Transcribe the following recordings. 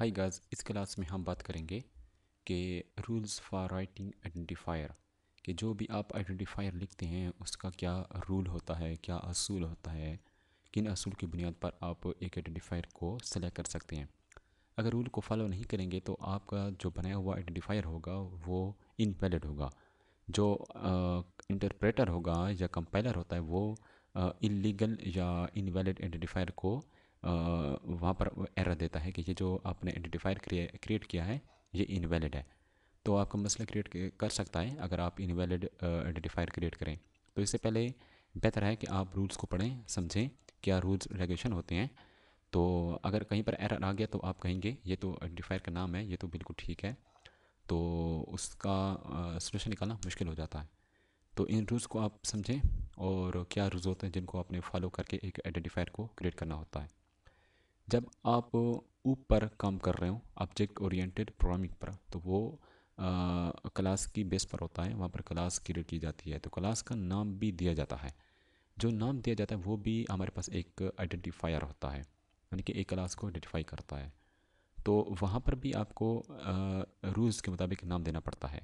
hi guys इस class में हम बात करेंगे कि रूल्स फॉर राइटिंग आइडेंटिफायर कि जो भी आप आइडेंटिफायर लिखते हैं उसका क्या रूल होता है क्या असूल होता है किन असूल की बुनियाद पर आप एक आइडेंटिफायर को सेलेक्ट कर सकते हैं अगर रूल को फॉलो नहीं करेंगे तो आपका जो बनाया हुआ आइडेंटिफायर होगा वो इनवैलिड होगा जो इंटरप्रेटर होगा या कंपाइलर होता है वो इलीगल या इनवैलिड आइडेंटिफायर को वहाँ पर एरर देता है कि ये जो आपने आइडेंटिफायर क्रिएट किया है ये इनवैलिड है तो आपका मसला क्रिएट कर सकता है अगर आप इनवैलिड आइडेंटिफायर क्रिएट करें तो इससे पहले बेहतर है कि आप रूल्स को पढ़ें समझें क्या रूल्स रेगुलेशन होते हैं तो अगर कहीं पर एरर आ गया तो आप कहेंगे ये तो आइडेंटिफायर का नाम है ये तो बिल्कुल ठीक है तो उसका सोल्यूशन निकालना मुश्किल हो जाता है तो इन रूल्स को आप समझें और क्या रूल्स होते हैं जिनको आपने फॉलो करके एक आइडेंटिफायर को क्रिएट करना होता है जब आप ऊपर काम कर रहे हो ऑब्जेक्ट ओरिएंटेड प्रोग्रामिंग पर तो वो आ, क्लास की बेस पर होता है वहाँ पर क्लास क्रिएट की जाती है तो क्लास का नाम भी दिया जाता है जो नाम दिया जाता है वो भी हमारे पास एक आइडेंटिफायर होता है यानी कि एक क्लास को आइडेंटिफाई करता है तो वहाँ पर भी आपको रूल्स के मुताबिक नाम देना पड़ता है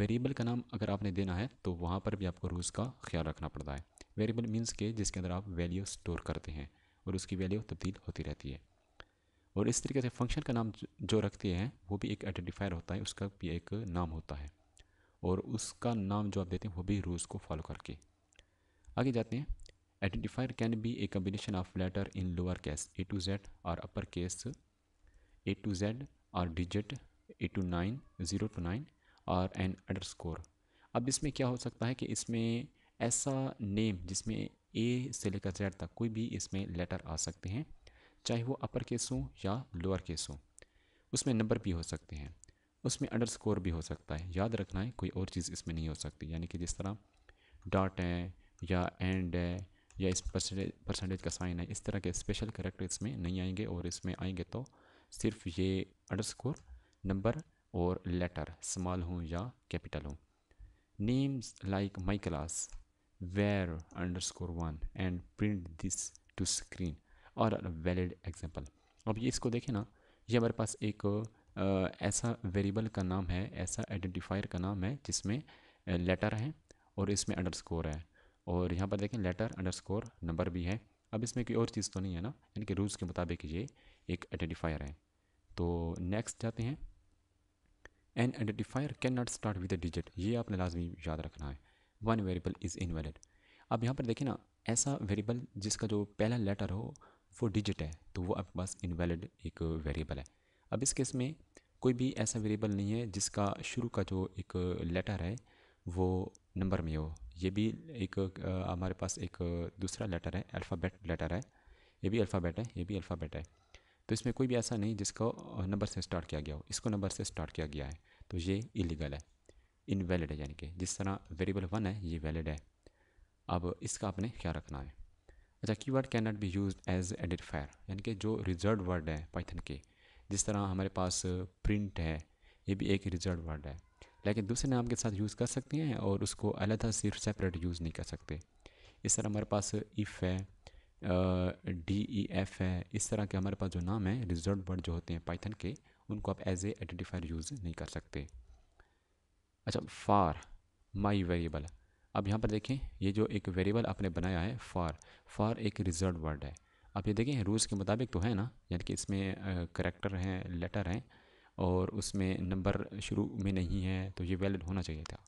वेरिएबल का नाम अगर आपने देना है तो वहाँ पर भी आपको रूल्स का ख्याल रखना पड़ता है वेरिएबल मीन्स के जिसके अंदर आप वैल्यू स्टोर करते हैं और उसकी वैल्यू तब्दील होती रहती है और इस तरीके से फंक्शन का नाम जो रखते हैं वो भी एक आइडेंटिफायर होता है उसका भी एक नाम होता है और उसका नाम जो आप देते हैं वो भी रूल्स को फॉलो करके आगे जाते हैं identifier can be a combination of letter in lower case A to Z और upper case A to Z और digit A to nine zero to nine और एन अंडर स्कोर अब इसमें क्या हो सकता है कि इसमें ऐसा नेम जिसमें ए से लेकर जेड तक कोई भी इसमें लेटर आ सकते हैं चाहे वो अपर केस हो या लोअर केस हो उसमें नंबर भी हो सकते हैं उसमें अंडर स्कोर भी हो सकता है याद रखना है कोई और चीज़ इसमें नहीं हो सकती यानी कि जिस तरह डॉट है या एंड है या इस परसेंटेज परसेंटेज का साइन है इस तरह के स्पेशल करेक्टर इसमें नहीं आएंगे और इसमें आएंगे तो सिर्फ ये अंडर स्कोर नंबर और लेटर स्मॉल हों या कैपिटल हों names like my class var underscore one and print this to screen a valid example अब ये इसको देखें ना ये हमारे पास एक ऐसा वेरिएबल का नाम है ऐसा आइडेंटिफायर का नाम है जिसमें लेटर है और इसमें अंडरस्कोर है और यहाँ पर देखें लेटर अंडरस्कोर नंबर भी है अब इसमें कोई और चीज़ तो नहीं है ना यानी कि रूल्स के मुताबिक ये एक आइडेंटिफायर है तो नेक्स्ट जाते हैं an identifier can not start with a digit ये आपने लाजमी याद रखना है वन वेरिएबल इज़ इनवैलिड अब यहाँ पर देखिए ना ऐसा वेरिएबल जिसका जो पहला लेटर हो वो डिजिट है तो वो आपके पास इनवैलिड एक वेरिएबल है अब इस केस में कोई भी ऐसा वेरिएबल नहीं है जिसका शुरू का जो एक लेटर है वो नंबर में हो ये भी एक हमारे पास एक दूसरा लेटर है अल्फ़ाबेट लेटर है ये भी अल्फ़ाबेट है ये भी अल्फ़ाबेट है तो इसमें कोई भी ऐसा नहीं जिसको नंबर से स्टार्ट किया गया हो इसको नंबर से स्टार्ट किया गया है तो ये इलीगल है इनवैलिड है यानी कि जिस तरह वेरिएबल वन है ये वैलिड है अब इसका आपने क्या रखना है अच्छा keyword can not be use as identifier यानी कि जो रिजर्व वर्ड है पाइथन के जिस तरह हमारे पास प्रिंट है ये भी एक रिजर्व वर्ड है लेकिन दूसरे नाम के साथ यूज़ कर सकते हैं और उसको अलहदा सिर्फ सेपरेट यूज़ नहीं कर सकते इस तरह हमारे पास इफ़ है डी ई एफ है इस तरह के हमारे पास जो नाम है रिजर्व वर्ड जो होते हैं पाइथन के उनको आप एज ए आइडेंटिफायर यूज़ नहीं कर सकते अच्छा फार माई वेरिएबल अब यहाँ पर देखें ये जो एक वेरिएबल आपने बनाया है फार फार एक रिजर्व वर्ड है आप ये देखें रूल्स के मुताबिक तो है ना यानी कि इसमें करेक्टर हैं लेटर हैं और उसमें नंबर शुरू में नहीं है तो ये वैलिड होना चाहिए था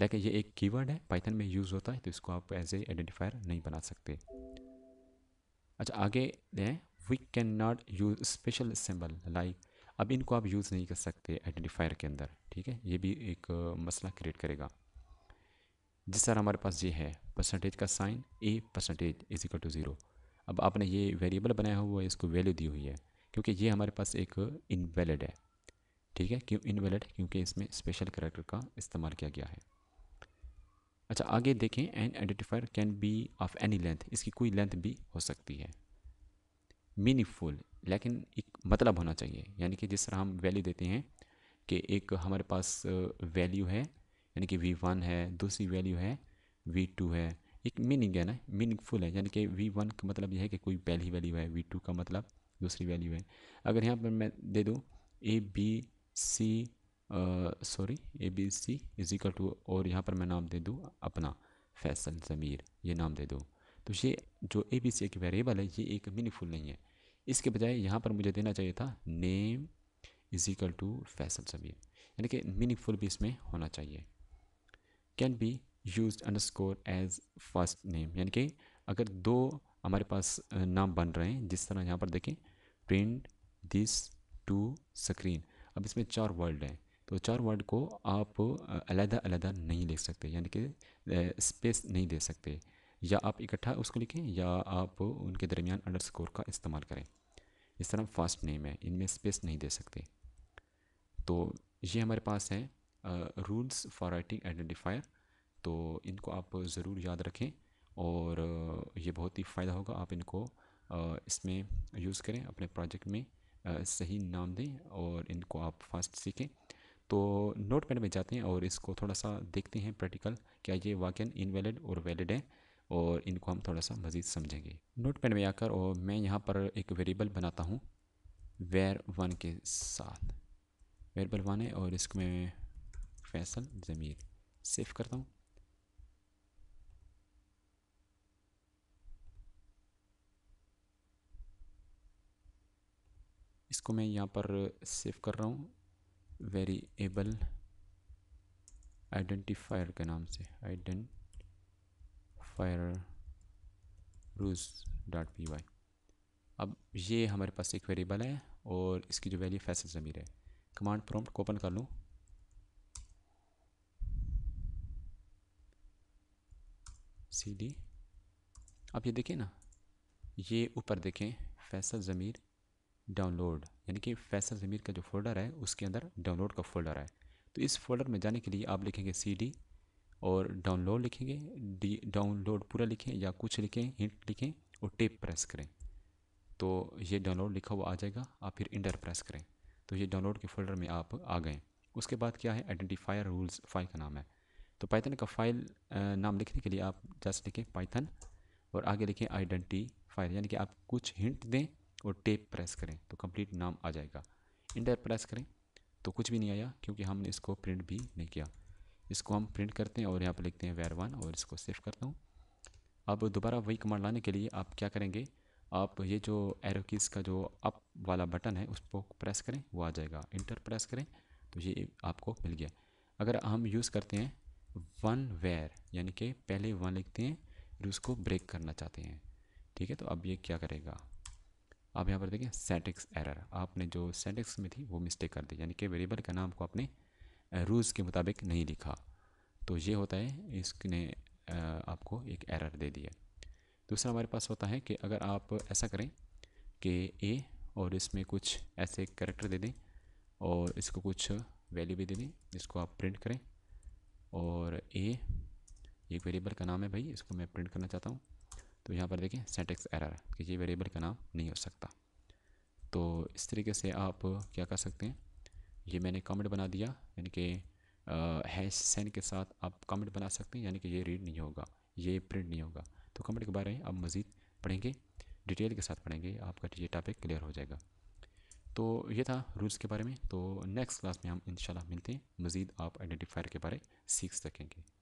लेकिन ये एक कीवर्ड है पाइथन में यूज़ होता है तो इसको आप एज ए आइडेंटिफायर नहीं बना सकते अच्छा आगे दें we can not use special symbol like अब इनको आप यूज़ नहीं कर सकते आइडेंटिफायर के अंदर ठीक है ये भी एक मसला क्रिएट करेगा जिस तरह हमारे पास ये है परसेंटेज का sign a percentage is equal to zero अब आपने ये वेरिएबल बनाया हुआ है इसको वैल्यू दी हुई है क्योंकि ये हमारे पास एक इनवैलिड है ठीक है क्यों इनवैलिड क्योंकि इसमें स्पेशल करेक्टर का इस्तेमाल किया गया है अच्छा आगे देखें an identifier can be of any length इसकी कोई लेंथ भी हो सकती है मीनिंगफुल लेकिन एक मतलब होना चाहिए यानी कि जिस तरह हम वैल्यू देते हैं कि एक हमारे पास वैल्यू है यानी कि वी वन है दूसरी वैल्यू है वी टू है एक मीनिंग है ना मीनिंगफुल है यानी कि वी वन का मतलब यह है कि कोई पहली वैल्यू है वी टू का मतलब दूसरी वैल्यू है अगर यहाँ पर मैं दे दूँ A B C sorry A B C is equal to और यहाँ पर मैं नाम दे दूँ अपना फैसल ज़मीर ये नाम दे दूँ तो ये जो ए बी सी एक वेरिएबल है ये एक मीनिंगफुल नहीं है इसके बजाय यहाँ पर मुझे देना चाहिए था name is equal to Faisal Sameer यानी कि मीनिंगफुल भी इसमें होना चाहिए can be use underscore as first name यानी कि अगर दो हमारे पास नाम बन रहे हैं जिस तरह यहाँ पर देखें प्रिंट दिस टू स्क्रीन अब इसमें चार वर्ड हैं तो चार वर्ड को आप अलहदा अलहदा नहीं लिख सकते यानी कि स्पेस नहीं दे सकते या आप इकट्ठा उसको लिखें या आप उनके दरमियान अंडरस्कोर का इस्तेमाल करें इस तरह फास्ट नेम है इनमें स्पेस नहीं दे सकते तो ये हमारे पास है रूल्स फॉर राइटिंग आइडेंटिफायर तो इनको आप ज़रूर याद रखें और ये बहुत ही फ़ायदा होगा आप इनको इसमें यूज़ करें अपने प्रोजेक्ट में सही नाम दें और इनको आप फास्ट सीखें तो नोट पैड में जाते हैं और इसको थोड़ा सा देखते हैं प्रैक्टिकल क्या ये वाक्य इनवैलिड और वैलिड है और इनको हम थोड़ा सा मज़ीद समझेंगे नोट पेन में आकर और मैं यहाँ पर एक वेरिएबल बनाता हूँ वेर वन के साथ वेरिएबल वन है और इसको मैं फैसल ज़मीर सेव करता हूँ इसको मैं यहाँ पर सेव कर रहा हूँ वेरिएबल आइडेंटिफायर के नाम से identifier rules dot P Y अब ये हमारे पास एक वेरिएबल है और इसकी जो वैल्यू फैसल ज़मीर है कमांड प्रॉम्प्ट को ओपन कर लूँ सी डी अब ये देखें ना ये ऊपर देखें फैसल ज़मीर डाउनलोड यानी कि फैसल ज़मीर का जो फोल्डर है उसके अंदर डाउनलोड का फोल्डर है तो इस फोल्डर में जाने के लिए आप लिखेंगे सी डी और डाउनलोड लिखेंगे डी डाउनलोड पूरा लिखें या कुछ लिखें हिंट लिखें और टेप प्रेस करें तो ये डाउनलोड लिखा हुआ आ जाएगा आप फिर इंटर प्रेस करें तो ये डाउनलोड के फोल्डर में आप आ गए उसके बाद क्या है आइडेंटिफायर रूल्स फाइल का नाम है तो पाइथन का फाइल नाम लिखने के लिए आप जस्ट लिखें पाइथन और आगे लिखें आइडेंटिफायर यानी कि आप कुछ हिंट दें और टेप प्रेस करें तो कंप्लीट नाम आ जाएगा इंटर प्रेस करें तो कुछ भी नहीं आया क्योंकि हमने इसको प्रिंट भी नहीं किया इसको हम प्रिंट करते हैं और यहाँ पर लिखते हैं वेर वन और इसको सेव करता हूँ अब दोबारा वही कमांड लाने के लिए आप क्या करेंगे आप ये जो एरो कीज़ का जो अप वाला बटन है उसको प्रेस करें वो आ जाएगा इंटर प्रेस करें तो ये आपको मिल गया अगर हम यूज़ करते हैं वन वेयर यानी कि पहले वन लिखते हैं फिर उसको ब्रेक करना चाहते हैं ठीक है तो अब ये क्या करेगा आप यहाँ पर देखें सेटिक्स एरर आपने जो सेटिक्स में थी वो मिस्टेक कर दी यानी कि वेरिएबल का नाम को आपने रूल्स के मुताबिक नहीं लिखा तो ये होता है इसने आपको एक एरर दे दिया दूसरा हमारे पास होता है कि अगर आप ऐसा करें कि ए और इसमें कुछ ऐसे करेक्टर दे दें और इसको कुछ वैल्यू भी दे दें इसको आप प्रिंट करें और ए एक वेरिएबल का नाम है भाई इसको मैं प्रिंट करना चाहता हूँ तो यहाँ पर देखें सेंटेक्स एरर कि ये वेरिएबल का नाम नहीं हो सकता तो इस तरीके से आप क्या कर सकते हैं ये मैंने कमेंट बना दिया यानी कि हैश सेन के साथ आप कमेंट बना सकते हैं यानी कि ये रीड नहीं होगा ये प्रिंट नहीं होगा तो कमेंट के बारे में आप मज़ीद पढ़ेंगे डिटेल के साथ पढ़ेंगे आपका ये टॉपिक क्लियर हो जाएगा तो ये था रूल्स के बारे में तो नेक्स्ट क्लास में हम इंशाल्लाह मिलते हैं मज़ीद आप आइडेंटिफायर के बारे सीख सकेंगे